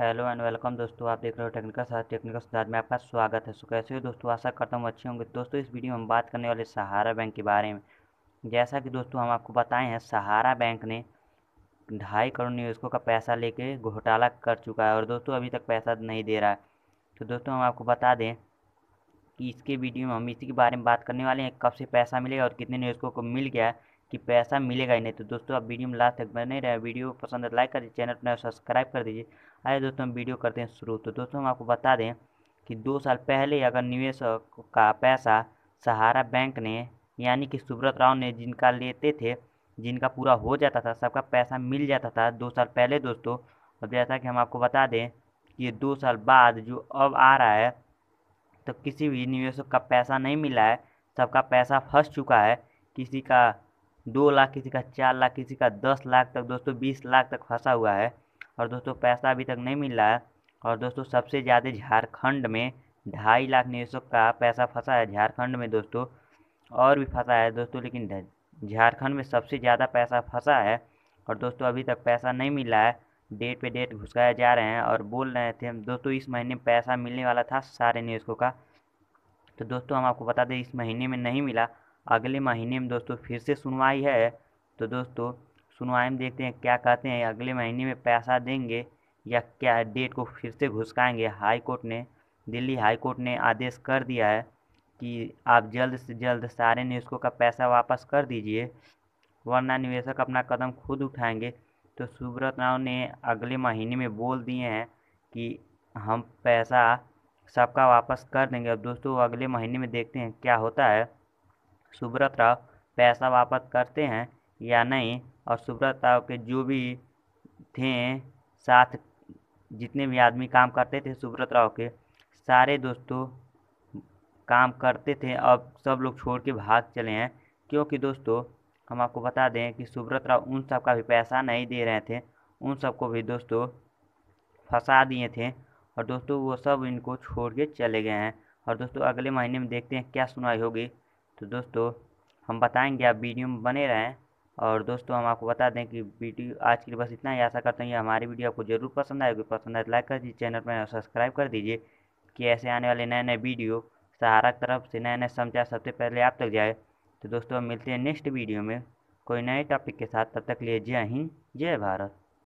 hello and welcome दोस्तों आप देख रहे हो टेक्निकल साथ टेक्निकल सुधार में आपका स्वागत है सो कैसे हो दोस्तों आशा करता हूँ अच्छे होंगे दोस्तों इस वीडियो में हम बात करने वाले सहारा बैंक के बारे में जैसा कि दोस्तों हम आपको बताए हैं सहारा बैंक ने ढाई करोड़ निवेशकों का पैसा लेके घोटाला कर चुका है और दोस्तों अभी तक पैसा नहीं दे रहा है तो दोस्तों हम आपको बता दें कि इसके वीडियो में हम इसी के बारे में बात करने वाले हैं कब से पैसा मिलेगा और कितने निवेशकों को मिल गया कि पैसा मिलेगा ही नहीं तो दोस्तों आप वीडियो में लास्ट तक बने रहे वीडियो पसंद है लाइक कर दीजिए चैनल अपना सब्सक्राइब कर दीजिए आइए दोस्तों हम वीडियो करते हैं शुरू तो दोस्तों हम आपको बता दें कि दो साल पहले अगर निवेशक का पैसा सहारा बैंक ने यानी कि सुब्रत राव ने जिनका लेते थे जिनका पूरा हो जाता था सबका पैसा मिल जाता था दो साल पहले दोस्तों अब जैसा कि हम आपको बता दें कि ये दो साल बाद जो अब आ रहा है तो किसी भी निवेशक का पैसा नहीं मिला है सबका पैसा फंस चुका है किसी का दो लाख किसी का चार लाख किसी का दस लाख तक दोस्तों बीस लाख तक फंसा हुआ है और दोस्तों पैसा अभी तक नहीं मिल रहा है और दोस्तों सबसे ज़्यादा झारखंड में ढाई लाख निवेशक का पैसा फंसा है झारखंड में दोस्तों और भी फंसा है दोस्तों लेकिन झारखंड में सबसे ज़्यादा पैसा फंसा है और दोस्तों अभी तक पैसा नहीं मिला है डेट पे डेट घुसाया जा रहे हैं और बोल रहे थे दोस्तों इस महीने पैसा मिलने वाला था सारे निवेशकों का तो दोस्तों हम आपको बता दें इस महीने में नहीं मिला अगले महीने में दोस्तों फिर से सुनवाई है तो दोस्तों सुनवाई में देखते हैं क्या कहते हैं अगले महीने में पैसा देंगे या क्या डेट को फिर से घुसकाएंगे हाई कोर्ट ने दिल्ली हाई कोर्ट ने आदेश कर दिया है कि आप जल्द से जल्द सारे निवेशकों का पैसा वापस कर दीजिए वरना निवेशक अपना कदम खुद उठाएंगे तो सुब्रत राव ने अगले महीने में बोल दिए हैं कि हम पैसा सबका वापस कर देंगे अब दोस्तों अगले महीने में देखते हैं क्या होता है सुब्रत राव पैसा वापस करते हैं या नहीं और सुब्रत राव के जो भी थे साथ जितने भी आदमी काम करते थे सुब्रत राव के सारे दोस्तों काम करते थे अब सब लोग छोड़ के भाग चले हैं क्योंकि दोस्तों हम आपको बता दें कि सुब्रत राव उन सब का भी पैसा नहीं दे रहे थे उन सबको भी दोस्तों फंसा दिए थे और दोस्तों वो सब इनको छोड़ के चले गए हैं और दोस्तों अगले महीने में देखते हैं क्या सुनवाई होगी तो दोस्तों हम बताएंगे आप वीडियो में बने रहें और दोस्तों हम आपको बता दें कि वीडियो आज के लिए बस इतना ही आशा करते हैं हमारी वीडियो आपको जरूर पसंद आएगी पसंद आए तो लाइक कर दीजिए चैनल पर तो सब्सक्राइब कर दीजिए कि ऐसे आने वाले नए नए वीडियो सहारा की तरफ से नए नए समाचार सबसे पहले आप तक जाए तो दोस्तों मिलते हैं नेक्स्ट वीडियो में कोई नए टॉपिक के साथ तब तक लिए जय हिंद जय भारत